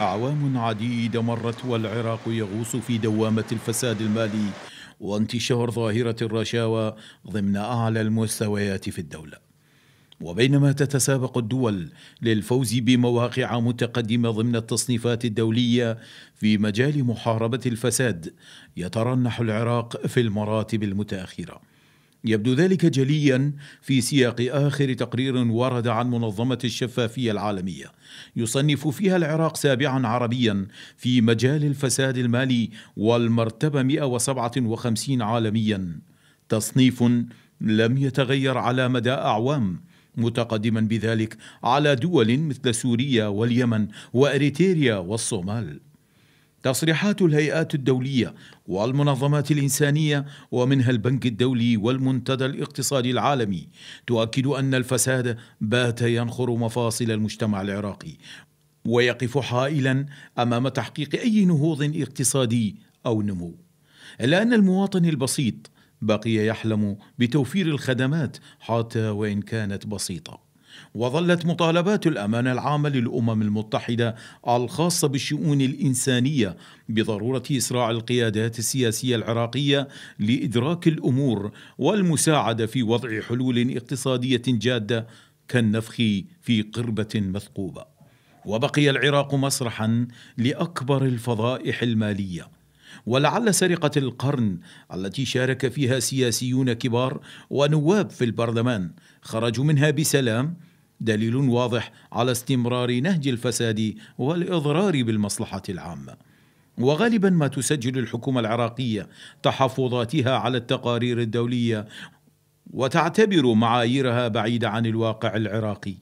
أعوام عديدة مرت والعراق يغوص في دوامة الفساد المالي وانتشار ظاهرة الرشاوى ضمن أعلى المستويات في الدولة. وبينما تتسابق الدول للفوز بمواقع متقدمه ضمن التصنيفات الدوليه في مجال محاربه الفساد يترنح العراق في المراتب المتاخره يبدو ذلك جليا في سياق آخر تقرير ورد عن منظمة الشفافية العالمية يصنف فيها العراق سابعا عربيا في مجال الفساد المالي والمرتبة 157 عالميا تصنيف لم يتغير على مدى أعوام متقدما بذلك على دول مثل سوريا واليمن وأريتريا والصومال تصريحات الهيئات الدولية والمنظمات الإنسانية ومنها البنك الدولي والمنتدى الاقتصادي العالمي تؤكد أن الفساد بات ينخر مفاصل المجتمع العراقي ويقف حائلا أمام تحقيق أي نهوض اقتصادي أو نمو إلا أن المواطن البسيط بقي يحلم بتوفير الخدمات حتى وإن كانت بسيطة وظلت مطالبات الامانه العامه للامم المتحده الخاصه بالشؤون الانسانيه بضروره اسراع القيادات السياسيه العراقيه لادراك الامور والمساعده في وضع حلول اقتصاديه جاده كالنفخ في قربه مثقوبه وبقي العراق مسرحا لاكبر الفضائح الماليه ولعل سرقة القرن التي شارك فيها سياسيون كبار ونواب في البرلمان خرجوا منها بسلام دليل واضح على استمرار نهج الفساد والإضرار بالمصلحة العامة وغالبا ما تسجل الحكومة العراقية تحفظاتها على التقارير الدولية وتعتبر معاييرها بعيدة عن الواقع العراقي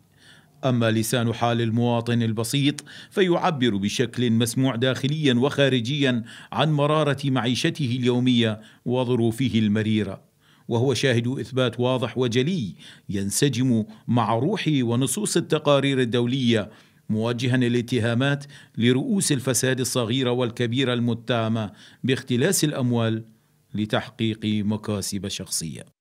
أما لسان حال المواطن البسيط فيعبر بشكل مسموع داخليا وخارجيا عن مرارة معيشته اليومية وظروفه المريرة وهو شاهد إثبات واضح وجلي ينسجم مع روح ونصوص التقارير الدولية موجها الاتهامات لرؤوس الفساد الصغيرة والكبيرة المتهمة باختلاس الأموال لتحقيق مكاسب شخصيه